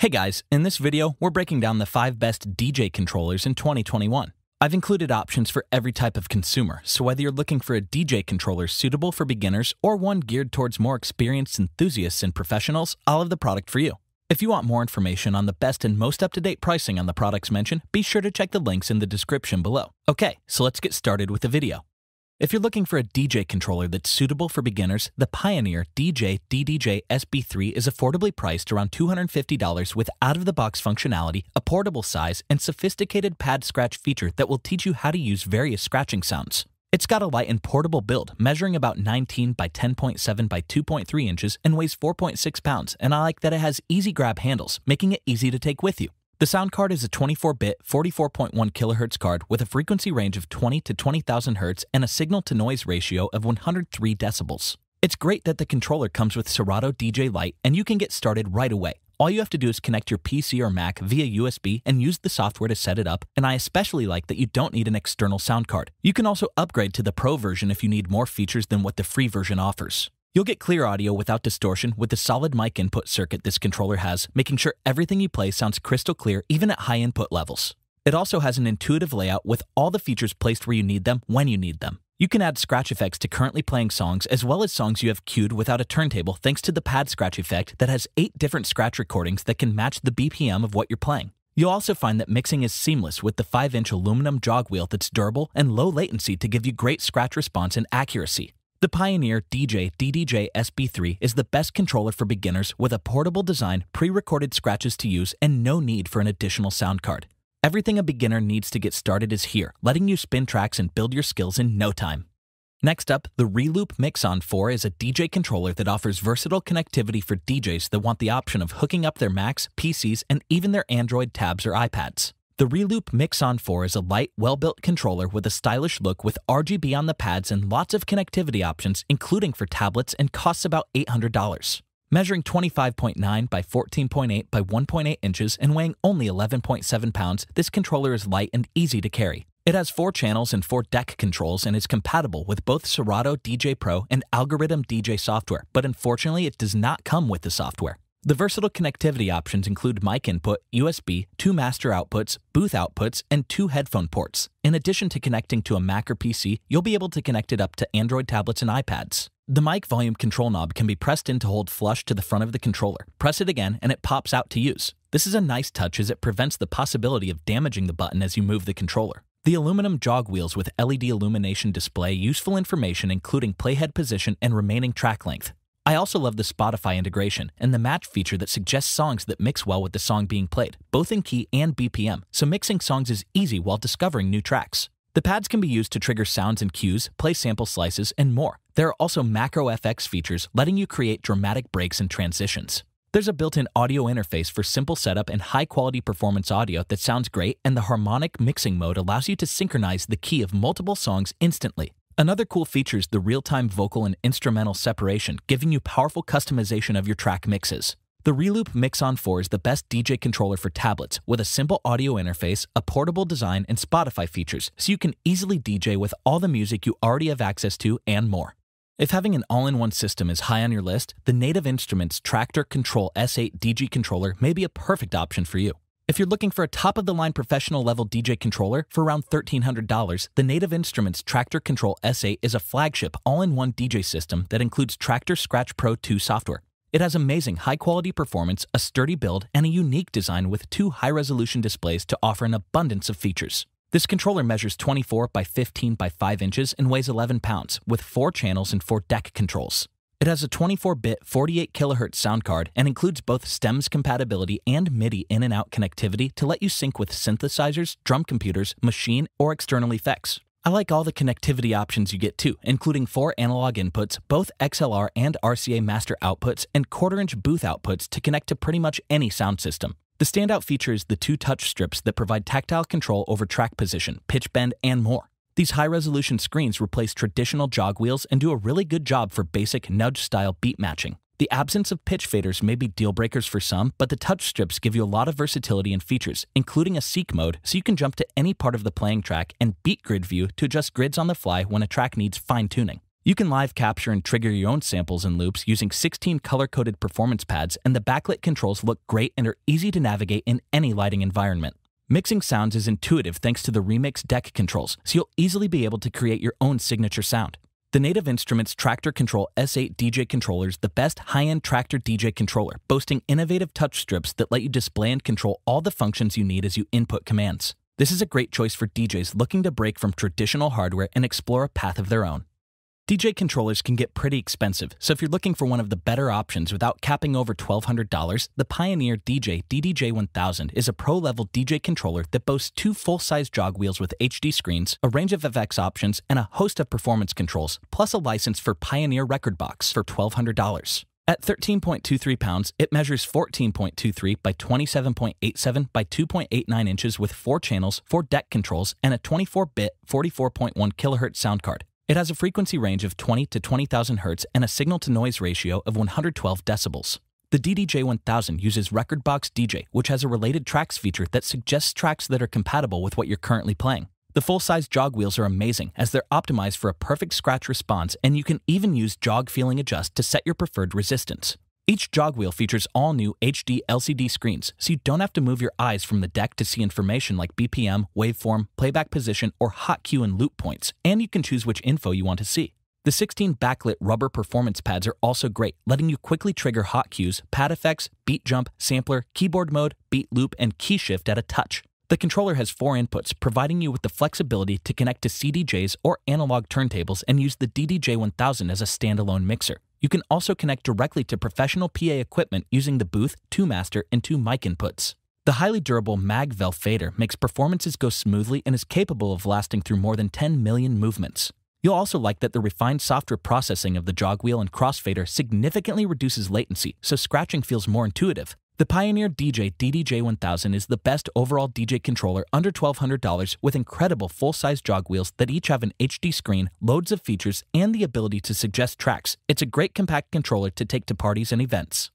Hey guys, in this video, we're breaking down the 5 best DJ controllers in 2021. I've included options for every type of consumer, so whether you're looking for a DJ controller suitable for beginners or one geared towards more experienced enthusiasts and professionals, I'll have the product for you. If you want more information on the best and most up-to-date pricing on the products mentioned, be sure to check the links in the description below. Okay, so let's get started with the video. If you're looking for a DJ controller that's suitable for beginners, the Pioneer DJ DDJ SB3 is affordably priced around $250 with out of the box functionality, a portable size, and sophisticated pad scratch feature that will teach you how to use various scratching sounds. It's got a light and portable build, measuring about 19 by 10.7 by 2.3 inches and weighs 4.6 pounds, and I like that it has easy grab handles, making it easy to take with you. The sound card is a 24 bit, 44.1 kHz card with a frequency range of 20 to 20,000 Hz and a signal to noise ratio of 103 decibels. It's great that the controller comes with Serato DJ Lite and you can get started right away. All you have to do is connect your PC or Mac via USB and use the software to set it up, and I especially like that you don't need an external sound card. You can also upgrade to the Pro version if you need more features than what the free version offers. You'll get clear audio without distortion with the solid mic input circuit this controller has, making sure everything you play sounds crystal clear even at high input levels. It also has an intuitive layout with all the features placed where you need them when you need them. You can add scratch effects to currently playing songs as well as songs you have queued without a turntable thanks to the pad scratch effect that has 8 different scratch recordings that can match the BPM of what you're playing. You'll also find that mixing is seamless with the 5 inch aluminum jog wheel that's durable and low latency to give you great scratch response and accuracy. The Pioneer DJ DDJ SB3 is the best controller for beginners with a portable design, pre-recorded scratches to use, and no need for an additional sound card. Everything a beginner needs to get started is here, letting you spin tracks and build your skills in no time. Next up, the Reloop Mixon 4 is a DJ controller that offers versatile connectivity for DJs that want the option of hooking up their Macs, PCs, and even their Android tabs or iPads. The Reloop Mixon 4 is a light, well-built controller with a stylish look with RGB on the pads and lots of connectivity options, including for tablets, and costs about $800. Measuring 25.9 by 14.8 by 1.8 inches and weighing only 11.7 pounds, this controller is light and easy to carry. It has four channels and four deck controls and is compatible with both Serato DJ Pro and Algorithm DJ software, but unfortunately it does not come with the software. The versatile connectivity options include mic input, USB, two master outputs, booth outputs, and two headphone ports. In addition to connecting to a Mac or PC, you'll be able to connect it up to Android tablets and iPads. The mic volume control knob can be pressed in to hold flush to the front of the controller. Press it again and it pops out to use. This is a nice touch as it prevents the possibility of damaging the button as you move the controller. The aluminum jog wheels with LED illumination display useful information including playhead position and remaining track length. I also love the Spotify integration and the match feature that suggests songs that mix well with the song being played, both in key and BPM, so mixing songs is easy while discovering new tracks. The pads can be used to trigger sounds and cues, play sample slices, and more. There are also macro FX features letting you create dramatic breaks and transitions. There's a built in audio interface for simple setup and high quality performance audio that sounds great, and the harmonic mixing mode allows you to synchronize the key of multiple songs instantly, Another cool feature is the real-time vocal and instrumental separation, giving you powerful customization of your track mixes. The Reloop Mixon 4 is the best DJ controller for tablets, with a simple audio interface, a portable design, and Spotify features, so you can easily DJ with all the music you already have access to and more. If having an all-in-one system is high on your list, the Native Instruments Tractor Control S8 DG controller may be a perfect option for you. If you're looking for a top of the line professional level DJ controller for around $1,300, the Native Instruments Tractor Control S8 is a flagship all in one DJ system that includes Tractor Scratch Pro 2 software. It has amazing high quality performance, a sturdy build, and a unique design with two high resolution displays to offer an abundance of features. This controller measures 24 by 15 by 5 inches and weighs 11 pounds, with four channels and four deck controls. It has a 24-bit 48 kHz sound card and includes both stems compatibility and MIDI in and out connectivity to let you sync with synthesizers, drum computers, machine, or external effects. I like all the connectivity options you get too, including four analog inputs, both XLR and RCA master outputs, and quarter-inch booth outputs to connect to pretty much any sound system. The standout feature is the two touch strips that provide tactile control over track position, pitch bend, and more. These high resolution screens replace traditional jog wheels and do a really good job for basic nudge style beat matching. The absence of pitch faders may be deal breakers for some, but the touch strips give you a lot of versatility and features, including a seek mode so you can jump to any part of the playing track and beat grid view to adjust grids on the fly when a track needs fine tuning. You can live capture and trigger your own samples and loops using 16 color coded performance pads, and the backlit controls look great and are easy to navigate in any lighting environment. Mixing sounds is intuitive thanks to the Remix deck controls, so you'll easily be able to create your own signature sound. The Native Instruments Tractor Control S8 DJ controller is the best high-end Tractor DJ controller, boasting innovative touch strips that let you display and control all the functions you need as you input commands. This is a great choice for DJs looking to break from traditional hardware and explore a path of their own. DJ controllers can get pretty expensive, so if you're looking for one of the better options without capping over $1,200, the Pioneer DJ DDJ1000 is a pro-level DJ controller that boasts two full-size jog wheels with HD screens, a range of FX options, and a host of performance controls, plus a license for Pioneer Record Box for $1,200. At 13.23 pounds, it measures 14.23 by 27.87 by 2.89 inches with four channels, four deck controls, and a 24 bit 44.1 kHz sound card. It has a frequency range of 20 to 20,000 Hz and a signal-to-noise ratio of 112 decibels. The DDJ1000 uses Record Box DJ, which has a related tracks feature that suggests tracks that are compatible with what you're currently playing. The full-size jog wheels are amazing as they're optimized for a perfect scratch response and you can even use jog feeling adjust to set your preferred resistance. Each jog wheel features all new HD LCD screens, so you don't have to move your eyes from the deck to see information like BPM, waveform, playback position, or hot cue and loop points, and you can choose which info you want to see. The 16 backlit rubber performance pads are also great, letting you quickly trigger hot cues, pad effects, beat jump, sampler, keyboard mode, beat loop, and key shift at a touch. The controller has four inputs, providing you with the flexibility to connect to CDJs or analog turntables and use the DDJ1000 as a standalone mixer. You can also connect directly to professional PA equipment using the Booth 2Master and 2 mic inputs. The highly durable Magvel fader makes performances go smoothly and is capable of lasting through more than 10 million movements. You'll also like that the refined software processing of the jog wheel and crossfader significantly reduces latency, so scratching feels more intuitive. The Pioneer DJ DDJ1000 is the best overall DJ controller under $1,200 with incredible full size jog wheels that each have an HD screen, loads of features, and the ability to suggest tracks. It's a great compact controller to take to parties and events.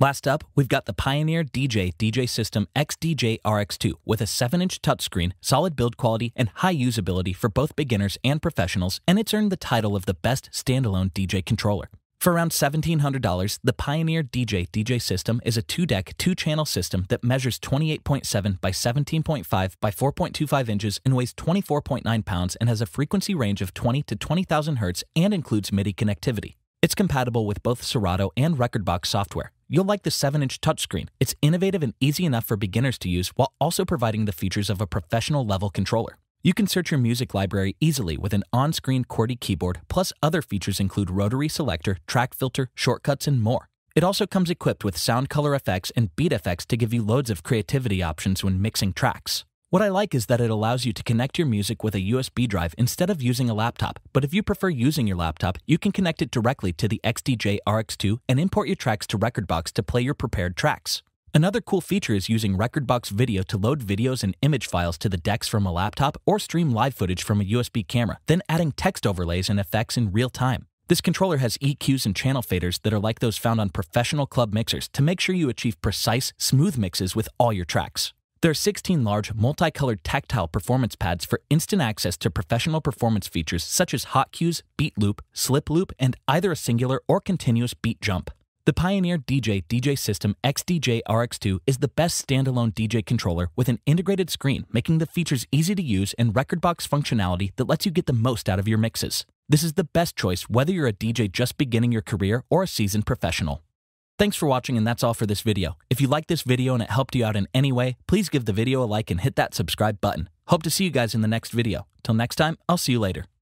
Last up, we've got the Pioneer DJ DJ System XDJ RX2 with a 7 inch touchscreen, solid build quality, and high usability for both beginners and professionals, and it's earned the title of the best standalone DJ controller. For around $1,700, the Pioneer DJ DJ system is a two deck, two channel system that measures 28.7 by 17.5 by 4.25 inches and weighs 24.9 pounds and has a frequency range of 20 to 20,000 hertz and includes MIDI connectivity. It's compatible with both Serato and Recordbox software. You'll like the 7 inch touchscreen. It's innovative and easy enough for beginners to use while also providing the features of a professional level controller. You can search your music library easily with an on screen QWERTY keyboard, plus other features include rotary selector, track filter, shortcuts, and more. It also comes equipped with sound color effects and beat effects to give you loads of creativity options when mixing tracks. What I like is that it allows you to connect your music with a USB drive instead of using a laptop, but if you prefer using your laptop, you can connect it directly to the XDJ RX2 and import your tracks to Recordbox to play your prepared tracks. Another cool feature is using Recordbox Video to load videos and image files to the decks from a laptop or stream live footage from a USB camera, then adding text overlays and effects in real time. This controller has EQs and channel faders that are like those found on professional club mixers to make sure you achieve precise, smooth mixes with all your tracks. There are 16 large, multicolored tactile performance pads for instant access to professional performance features such as hot cues, beat loop, slip loop, and either a singular or continuous beat jump. The Pioneer DJ DJ System XDJ RX2 is the best standalone DJ controller with an integrated screen, making the features easy to use and record box functionality that lets you get the most out of your mixes. This is the best choice whether you're a DJ just beginning your career or a seasoned professional. Thanks for watching and that's all for this video. If you liked this video and it helped you out in any way, please give the video a like and hit that subscribe button. Hope to see you guys in the next video. Till next time, I'll see you later.